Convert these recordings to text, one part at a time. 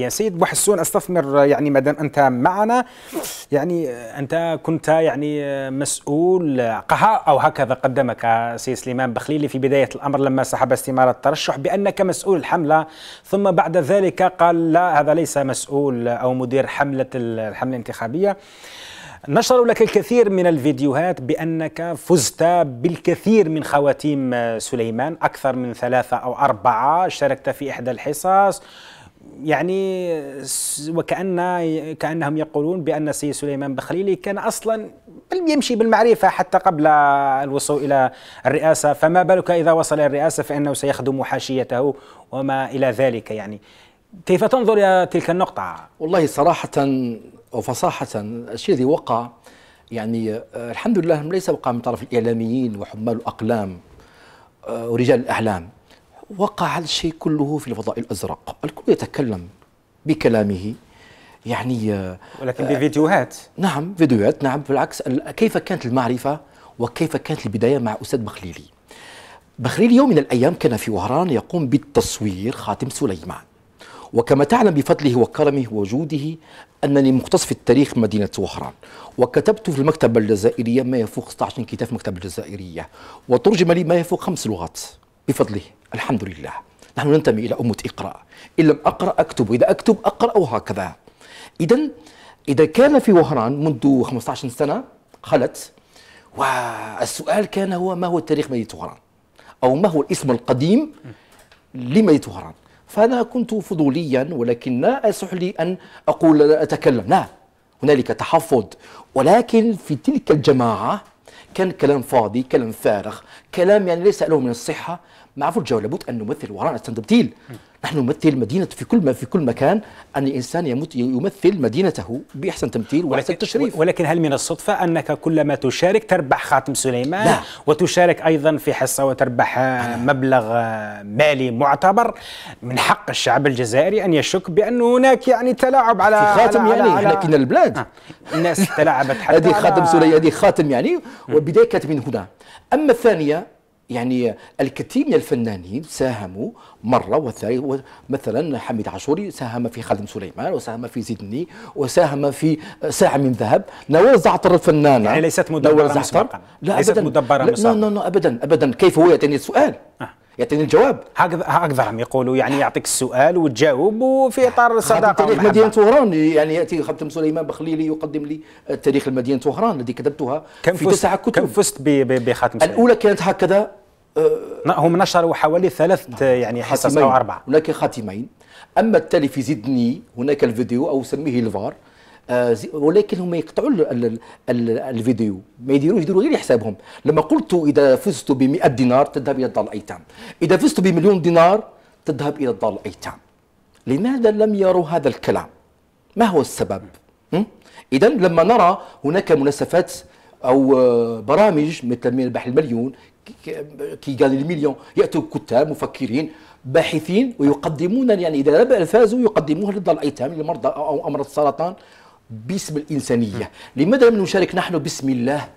يا سيد بوحسون استثمر يعني ما دام انت معنا يعني انت كنت يعني مسؤول قهاء او هكذا قدمك سيد سليمان بخليلي في بدايه الامر لما سحب استماره الترشح بانك مسؤول الحمله ثم بعد ذلك قال لا هذا ليس مسؤول او مدير حمله الحمله الانتخابيه نشروا لك الكثير من الفيديوهات بأنك فزت بالكثير من خواتيم سليمان أكثر من ثلاثة أو أربعة شاركت في إحدى الحصص يعني وكأن كأنهم يقولون بأن السيد سليمان بخليلي كان أصلا يمشي بالمعرفة حتى قبل الوصول إلى الرئاسة فما بالك إذا وصل إلى الرئاسة فإنه سيخدم حاشيته وما إلى ذلك يعني كيف تنظر إلى تلك النقطة؟ والله صراحة وفصاحة الشيء الذي وقع يعني الحمد لله ليس وقع من طرف الإعلاميين وحمال الأقلام آه، ورجال الأعلام وقع الشيء كله في الفضاء الازرق الكل يتكلم بكلامه يعني آه، ولكن بفيديوهات نعم فيديوهات نعم بالعكس كيف كانت المعرفه وكيف كانت البدايه مع استاذ بخليلي بخليلي يوم من الايام كان في وهران يقوم بالتصوير خاتم سليمان وكما تعلم بفضله وكرمه وجوده أنني مختص في التاريخ مدينة وهران وكتبت في المكتبة الجزائرية ما يفوق 16 كتاب في المكتبة الجزائرية وترجم لي ما يفوق خمس لغات بفضله الحمد لله نحن ننتمي إلى أمة إقرأ إن لم أقرأ أكتب وإذا أكتب أقرأ وهكذا إذا إذا كان في وهران منذ 15 سنة خلت والسؤال كان هو ما هو تاريخ مدينة وهران أو ما هو الاسم القديم لمدينة وهران فأنا كنت فضوليا ولكن لا أسح لي أن أقول لا أتكلم لا هنالك تحفظ ولكن في تلك الجماعة كان كلام فاضي كلام فارغ كلام يعني ليس له من الصحة عفوا فوج لابد أن نمثل وراءنا التندبتيل نحن نمثل مدينة في كل ما في كل مكان أن الإنسان يمت يمثل مدينته بأحسن تمثيل وأحسن تشريف ولكن هل من الصدفة أنك كلما تشارك تربح خاتم سليمان لا. وتشارك أيضا في حصة وتربح آه، مبلغ آه، مالي معتبر من حق الشعب الجزائري أن يشك بأن هناك يعني تلاعب على في خاتم على يعني على لكن البلاد آه. الناس تلاعبت حتى هذه خاتم سليمان هذه خاتم يعني وبداية كانت من هنا أما الثانية يعني الكثير من الفنانين ساهموا مره وثانيه مثلا حميد عاشوري ساهم في خادم سليمان وساهم في زدني وساهم في ساعه من ذهب نواز زعتر الفنانه يعني ليست مدبره مسبقا لا ليست أبداً مدبره مسبقا لا, لا, لا ابدا ابدا كيف هو يعطيني السؤال آه. يعطيني الجواب هكذا هكذا هم يقولوا يعني يعطيك السؤال وتجاوب وفي اطار صداقه تاريخ مدينه طهران يعني ياتي خاتم سليمان بخليلي يقدم لي تاريخ المدينه طهران الذي كتبتها كم في تسعه كتب كم فزت بخاتم سليمان الاولى كانت هكذا أه، هم نشروا حوالي ثلاث يعني حصص او اربعه هناك خاتمين اما التالي في زدني هناك الفيديو او سميه الفار آه ولكن هم يقطعوا الفيديو ما يديروش يديروا غير حسابهم لما قلت اذا فزت ب 100 دينار تذهب الى دار الايتام اذا فزت بمليون دينار تذهب الى دار الايتام لماذا لم يروا هذا الكلام ما هو السبب اذا لما نرى هناك مناسبات او آه، برامج مثل من البحر المليون كي قال المليون ياتوا كتاب مفكرين باحثين ويقدمون يعني اذا فازوا يقدموها ضد الايتام لمرضى او امراض السرطان باسم الانسانيه نعم. لماذا لم نشارك نحن باسم الله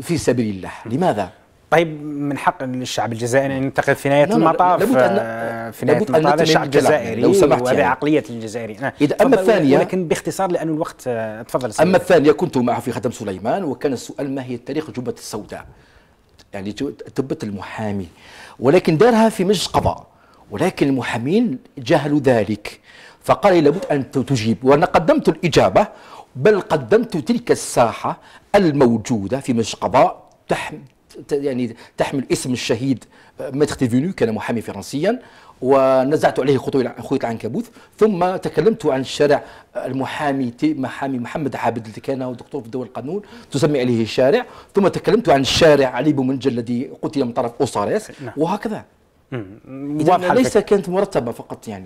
في سبيل الله لماذا طيب من حق الشعب الجزائري ان ينتقد في نهايه المطاف آه، في نهايه المطاف ان الشعب الجزائري لو سمحت وهذا يعني. عقليه الجزائري آه. اذا اما الثانيه ولكن باختصار لان الوقت آه، تفضل اما الثانيه كنت معه في خدم سليمان وكان السؤال ما هي تاريخ جبهه السوداء يعني تبت المحامي ولكن دارها في مجلس قضاء ولكن المحامين جهلوا ذلك فقال لابد ان تجيب وانا قدمت الاجابه بل قدمت تلك الساحه الموجوده في مجلس قضاء يعني تحمل اسم الشهيد ميتر تيفينو كان محامي فرنسيا ونزعت عليه خطوط العنكبوت ثم تكلمت عن الشارع المحامي محامي محمد عابد اللي كان دكتور في دول القانون تسمي عليه الشارع ثم تكلمت عن الشارع علي بومنجل الذي قتل من طرف اوساريس نعم. وهكذا واضحه ليس كانت مرتبه فقط يعني